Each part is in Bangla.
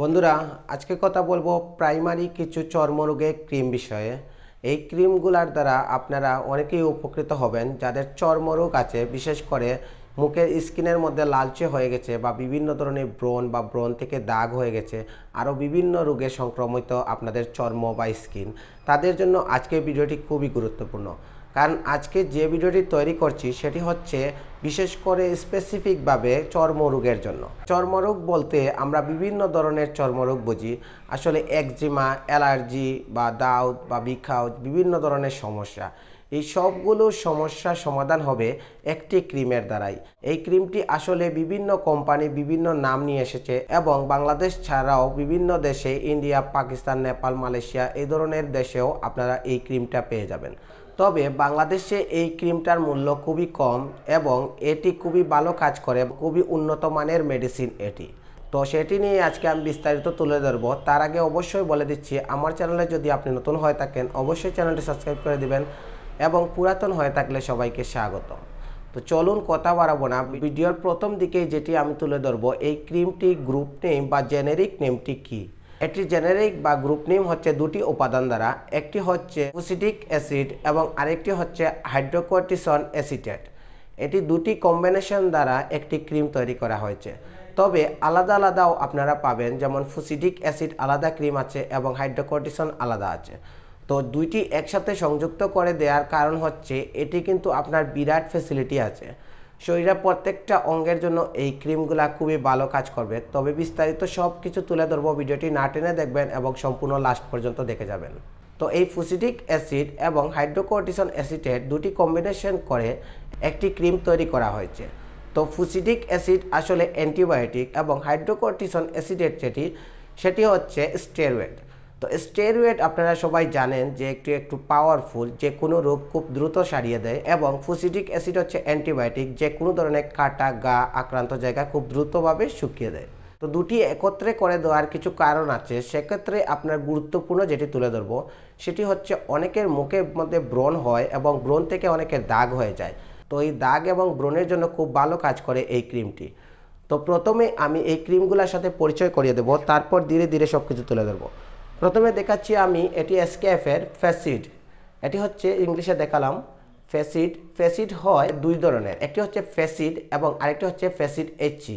বন্ধুরা আজকে কথা বলবো প্রাইমারি কিছু চর্মরোগের ক্রিম বিষয়ে এই ক্রিমগুলার দ্বারা আপনারা অনেকেই উপকৃত হবেন যাদের চর্মরোগ আছে বিশেষ করে মুখের স্কিনের মধ্যে লালচে হয়ে গেছে বা বিভিন্ন ধরনের ব্রণ বা ব্রণ থেকে দাগ হয়ে গেছে আরও বিভিন্ন রোগে সংক্রমিত আপনাদের চর্ম বা স্কিন তাদের জন্য আজকের ভিডিওটি খুবই গুরুত্বপূর্ণ কারণ আজকে যে ভিডিওটি তৈরি করছি সেটি হচ্ছে বিশেষ করে স্পেসিফিকভাবে চর্মরোগের জন্য চর্মরোগ বলতে আমরা বিভিন্ন ধরনের চর্মরোগ বুঝি আসলে একজিমা অ্যালার্জি বা দাউদ বা বিখাউজ বিভিন্ন ধরনের সমস্যা এই সবগুলো সমস্যা সমাধান হবে একটি ক্রিমের দ্বারাই এই ক্রিমটি আসলে বিভিন্ন কোম্পানি বিভিন্ন নাম নিয়ে এসেছে এবং বাংলাদেশ ছাড়াও বিভিন্ন দেশে ইন্ডিয়া পাকিস্তান নেপাল মালয়েশিয়া এই ধরনের দেশেও আপনারা এই ক্রিমটা পেয়ে যাবেন তবে বাংলাদেশে এই ক্রিমটার মূল্য খুবই কম এবং এটি খুবই ভালো কাজ করে খুবই উন্নত মানের মেডিসিন এটি তো সেটি নিয়ে আজকে আমি বিস্তারিত তুলে ধরবো তার আগে অবশ্যই বলে দিচ্ছি আমার চ্যানেলে যদি আপনি নতুন হয়ে থাকেন অবশ্যই চ্যানেলটি সাবস্ক্রাইব করে দিবেন এবং পুরাতন হয়ে থাকলে সবাইকে স্বাগত তো চলুন কথা বাড়াবো না ভিডিওর প্রথম দিকে যেটি আমি তুলে ধরবো এই ক্রিমটি গ্রুপ নেম বা জেনেরিক নেমটি কী এটি জেনারিক বা গ্রুপ নেম হচ্ছে দুটি উপাদান দ্বারা একটি হচ্ছে ফুসিডিক অ্যাসিড এবং আরেকটি হচ্ছে হাইড্রোকর্টিসন অ্যাসিটেট এটি দুটি কম্বিনেশন দ্বারা একটি ক্রিম তৈরি করা হয়েছে তবে আলাদা আলাদাও আপনারা পাবেন যেমন ফুসিডিক অ্যাসিড আলাদা ক্রিম আছে এবং হাইড্রোকর্টিসন আলাদা আছে তো দুইটি একসাথে সংযুক্ত করে দেওয়ার কারণ হচ্ছে এটি কিন্তু আপনার বিরাট ফেসিলিটি আছে শরীরের প্রত্যেকটা অঙ্গের জন্য এই ক্রিমগুলা খুবই ভালো কাজ করবে তবে বিস্তারিত সব কিছু তুলে ধরবো ভিডিওটি না টেনে দেখবেন এবং সম্পূর্ণ লাস্ট পর্যন্ত দেখে যাবেন তো এই ফুসিটিক অ্যাসিড এবং হাইড্রোকোর্টিসন অ্যাসিডের দুটি কম্বিনেশন করে একটি ক্রিম তৈরি করা হয়েছে তো ফুসিটিক অ্যাসিড আসলে অ্যান্টিবায়োটিক এবং হাইড্রোকোর্টিসন অ্যাসিডের যেটি সেটি হচ্ছে স্টেরয়েড তো স্টেরয়েড আপনারা সবাই জানেন যে একটু একটু পাওয়ারফুল যে কোনো রোগ খুব দ্রুত সারিয়ে দেয় এবং ফুসিডিক অ্যাসিড হচ্ছে অ্যান্টিবায়োটিক যে কোনো ধরনের কাটা গা আক্রান্ত জায়গা খুব দ্রুতভাবে শুকিয়ে দেয় তো দুটি একত্রে করে দেওয়ার কিছু কারণ আছে সেক্ষেত্রে আপনার গুরুত্বপূর্ণ যেটি তুলে ধরবো সেটি হচ্ছে অনেকের মুখের মধ্যে ব্রণ হয় এবং ব্রণ থেকে অনেকের দাগ হয়ে যায় তো এই দাগ এবং ব্রণের জন্য খুব ভালো কাজ করে এই ক্রিমটি তো প্রথমে আমি এই ক্রিমগুলোর সাথে পরিচয় করিয়ে দেবো তারপর ধীরে ধীরে সব কিছু তুলে ধরবো প্রথমে দেখাচ্ছি আমি এটি এসকেএফের ফ্যাসিড এটি হচ্ছে ইংলিশে দেখালাম ফ্যাসিড ফ্যাসিড হয় দুই ধরনের একটি হচ্ছে ফ্যাসিড এবং আরেকটি হচ্ছে ফ্যাসিড এইচি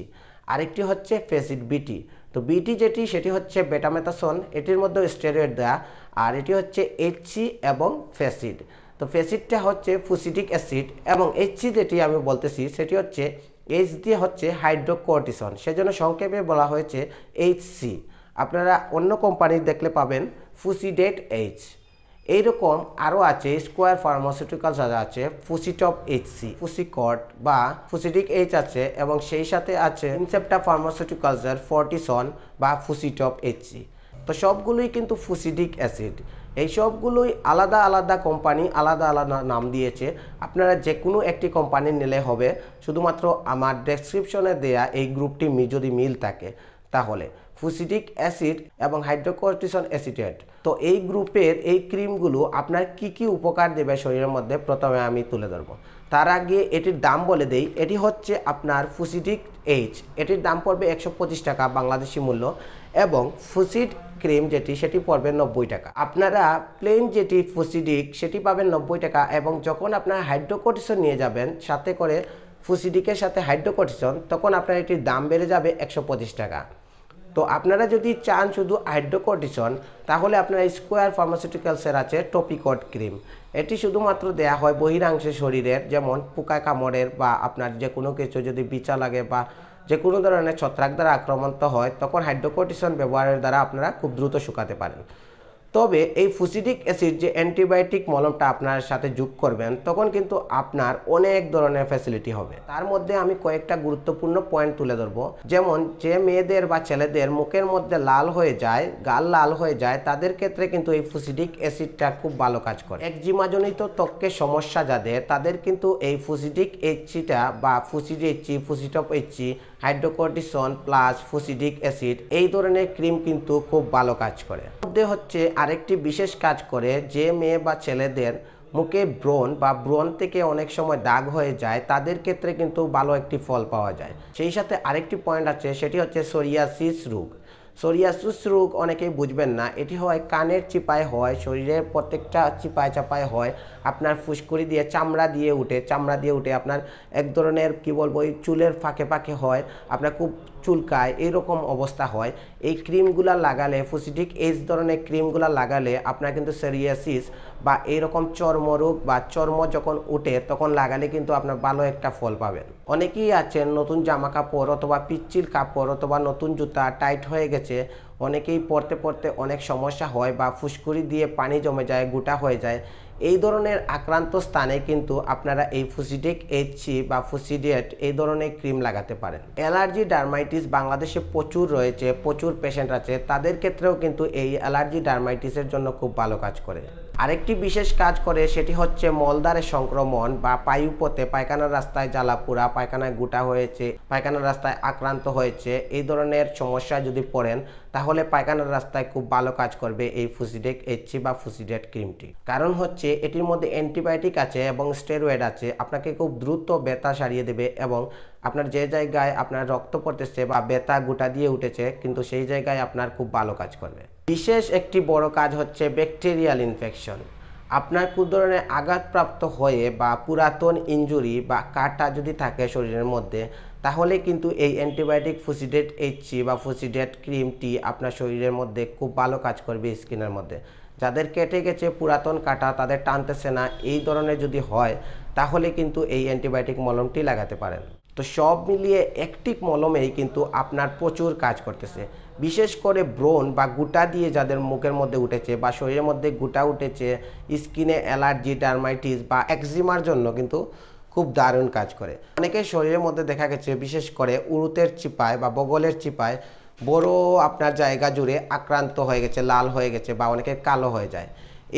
আরেকটি হচ্ছে ফ্যাসিড বিটি তো বিটি যেটি সেটি হচ্ছে বেটামেথাসন এটির মধ্যে স্টেরয়েড দেয়া আর এটি হচ্ছে এইচসি এবং ফ্যাসিড তো ফ্যাসিডটা হচ্ছে ফুসিটিক অ্যাসিড এবং এইচসি যেটি আমি বলতেছি সেটি হচ্ছে এইচ দিয়ে হচ্ছে হাইড্রোকোর্টিসন সেজন্য সংক্ষেপে বলা হয়েছে এইচসি সি আপনারা অন্য কোম্পানির দেখলে পাবেন ফুসিডেট এইচ এইরকম আরও আছে স্কোয়ার ফার্মাসিউটিক্যালস আছে ফুসিটপ এইচসি ফুসিকট বা ফুসিডিক এইচ আছে এবং সেই সাথে আছে ইনসেপ্টা ফার্মাসিউটিক্যালসের ফর্টিসন বা ফুসিটপ এইচসি তো সবগুলোই কিন্তু ফুসিডিক অ্যাসিড এই সবগুলোই আলাদা আলাদা কোম্পানি আলাদা আলাদা নাম দিয়েছে আপনারা যে কোনো একটি কোম্পানি নিলে হবে শুধুমাত্র আমার ডেসক্রিপশনে দেয়া এই গ্রুপটি যদি মিল থাকে তাহলে ফুসিটিক অ্যাসিড এবং হাইড্রোকর্টিসন অ্যাসিডেট তো এই গ্রুপের এই ক্রিমগুলো আপনার কি কি উপকার দেবে শরীরের মধ্যে প্রথমে আমি তুলে ধরবো তার আগে এটির দাম বলে দেই এটি হচ্ছে আপনার ফুসিটিক এইচ এটির দাম পড়বে একশো টাকা বাংলাদেশি মূল্য এবং ফুসিড ক্রিম যেটি সেটি পড়বে নব্বই টাকা আপনারা প্লেন যেটি ফুসিডিক সেটি পাবেন নব্বই টাকা এবং যখন আপনার হাইড্রোকর্টিসন নিয়ে যাবেন সাথে করে ফুসিডিকের সাথে হাইড্রোকর্টিসন তখন আপনার এটির দাম বেড়ে যাবে একশো টাকা তো আপনারা যদি চান শুধু হাইড্রোকর্টিসন তাহলে আপনারা স্কোয়ার ফার্মাসিউটিক্যালসের আছে টপিকট ক্রিম এটি শুধুমাত্র দেয়া হয় বহিরাংশে শরীরের যেমন পোকা কামড়ের বা আপনার যে কোনো কিছু যদি বিচা লাগে বা যে কোনো ধরনের ছত্রাক দ্বারা আক্রমণ হয় তখন হাইড্রোকর্টিসন ব্যবহারের দ্বারা আপনারা খুব দ্রুত শুকাতে পারেন তবে এই ফুসিডিক অ্যাসিড যে অ্যান্টিবায়োটিক মলমটা আপনার সাথে যোগ করবেন তখন কিন্তু আপনার অনেক ধরনের ফ্যাসিলিটি হবে তার মধ্যে আমি কয়েকটা গুরুত্বপূর্ণ পয়েন্ট তুলে ধরবো যেমন যে মেয়েদের বা ছেলেদের মুখের মধ্যে লাল হয়ে যায় গাল লাল হয়ে যায় তাদের ক্ষেত্রে কিন্তু এই ফুসিডিক অ্যাসিডটা খুব ভালো কাজ করে একজিমাজনিত ত্বকের সমস্যা যাদের তাদের কিন্তু এই ফুসিডিক এইচিটা বা Fucid HC Fusitop HC hydrocortisone plus fusidic acid এই ধরনের ক্রিম কিন্তু খুব ভালো কাজ করে মধ্যে হচ্ছে আরেকটি বিশেষ কাজ করে যে মেয়ে বা ছেলেদের মুখে ব্রণ বা ব্রণ থেকে অনেক সময় দাগ হয়ে যায় তাদের ক্ষেত্রে কিন্তু ভালো একটি ফল পাওয়া যায় সেই সাথে আরেকটি পয়েন্ট আছে সেটি হচ্ছে সোরিয়াসিস রোগ সোরিয়াসিস রোগ অনেকেই বুঝবেন না এটি হয় কানের চিপায় হয় শরীরের প্রত্যেকটা চিপায় চাপায় হয় আপনার ফুসকুড়ি দিয়ে চামড়া দিয়ে উঠে চামড়া দিয়ে উঠে আপনার এক ধরনের কি বলবো ওই চুলের ফাঁকে ফাঁকে হয় আপনার খুব চুলকায় এরকম অবস্থা হয় এই ক্রিমগুলা লাগালে ফুসিডিক এই ধরনের ক্রিমগুলা লাগালে আপনার কিন্তু সেরিয়াসিস বা এইরকম চর্মরোগ বা চর্ম যখন উঠে তখন লাগালে কিন্তু আপনার ভালো একটা ফল পাবেন অনেকেই আছেন নতুন জামা কাপড় অথবা পিচ্ছিল কাপড় অথবা নতুন জুতা টাইট হয়ে গেছে অনেকেই পড়তে পড়তে অনেক সমস্যা হয় বা ফুসকুড়ি দিয়ে পানি জমে যায় গোটা হয়ে যায় এই ধরনের আক্রান্ত স্থানে কিন্তু আপনারা এই ফুসিডিক এইচসি বা ফুসিডিয়েট এই ধরনের ক্রিম লাগাতে পারেন অ্যালার্জি ডার্মাইটিস বাংলাদেশে প্রচুর রয়েছে প্রচুর পেশেন্ট আছে তাদের ক্ষেত্রেও কিন্তু এই অ্যালার্জি ডার্মাইটিসের জন্য খুব ভালো কাজ করে আরেকটি বিশেষ কাজ করে সেটি হচ্ছে মলদারে সংক্রমণ বা পায়ুপথে পায়খানার রাস্তায় জ্বালাপুরা পায়খানায় গোটা হয়েছে পায়খানার রাস্তায় আক্রান্ত হয়েছে এই ধরনের সমস্যা যদি পড়েন তাহলে পায়খানার রাস্তায় খুব ভালো কাজ করবে এই ফুসিডেক এচি বা ফুসিডেট ক্রিমটি কারণ হচ্ছে এটির মধ্যে অ্যান্টিবায়োটিক আছে এবং স্টেরয়েড আছে আপনাকে খুব দ্রুত ব্যথা সারিয়ে দেবে এবং আপনার যে জায়গায় আপনার রক্ত পড়তেছে বা ব্যথা গোটা দিয়ে উঠেছে কিন্তু সেই জায়গায় আপনার খুব ভালো কাজ করবে বিশেষ একটি বড় কাজ হচ্ছে ব্যাকটেরিয়াল ইনফেকশন আপনার কোন ধরনের আঘাতপ্রাপ্ত হয়ে বা পুরাতন ইঞ্জুরি বা কাটা যদি থাকে শরীরের মধ্যে তাহলে কিন্তু এই অ্যান্টিবায়োটিক ফুসিডেট এইচসি বা ফুসিডেট ক্রিমটি আপনার শরীরের মধ্যে খুব ভালো কাজ করবে স্কিনের মধ্যে যাদের কেটে গেছে পুরাতন কাটা তাদের টানতেছে না এই ধরনের যদি হয় তাহলে কিন্তু এই অ্যান্টিবায়োটিক মলমটি লাগাতে পারেন তো সব মিলিয়ে অ্যাক্টিভ মলমেই কিন্তু আপনার প্রচুর কাজ করতেছে বিশেষ করে ব্রণ বা গুটা দিয়ে যাদের মুখের মধ্যে উঠেছে বা শরীরের মধ্যে গুটা উঠেছে স্কিনে অ্যালার্জি ডার্মাইটিস বা একজিমার জন্য কিন্তু খুব দারুণ কাজ করে অনেকের শরীরের মধ্যে দেখা গেছে বিশেষ করে উরুতের চিপায় বা বগলের চিপায় বড় আপনার জায়গা জুড়ে আক্রান্ত হয়ে গেছে লাল হয়ে গেছে বা অনেকে কালো হয়ে যায়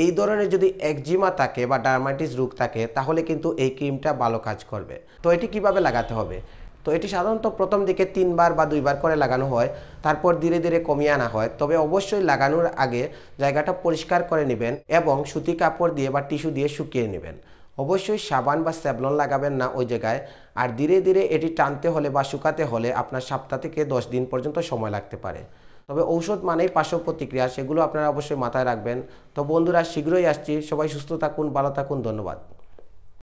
এই ধরনের যদি একজিমা থাকে বা ডার্মাটিস রোগ থাকে তাহলে কিন্তু এই ক্রিমটা ভালো কাজ করবে তো এটি কিভাবে লাগাতে হবে তো এটি সাধারণত প্রথম দিকে তিনবার বা দুইবার করে লাগানো হয় তারপর ধীরে ধীরে কমিয়ে আনা হয় তবে অবশ্যই লাগানোর আগে জায়গাটা পরিষ্কার করে নেবেন এবং সুতি কাপড় দিয়ে বা টিস্যু দিয়ে শুকিয়ে নেবেন অবশ্যই সাবান বা স্যাবলন লাগাবেন না ওই জায়গায় আর ধীরে ধীরে এটি টানতে হলে বা শুকাতে হলে আপনার সপ্তাহ থেকে দশ দিন পর্যন্ত সময় লাগতে পারে তবে ঔষধ মানেই পার্শ্ব প্রতিক্রিয়া সেগুলো আপনারা অবশ্যই মাথায় রাখবেন তো বন্ধুরা শীঘ্রই আসছি সবাই সুস্থ থাকুন ভালো থাকুন ধন্যবাদ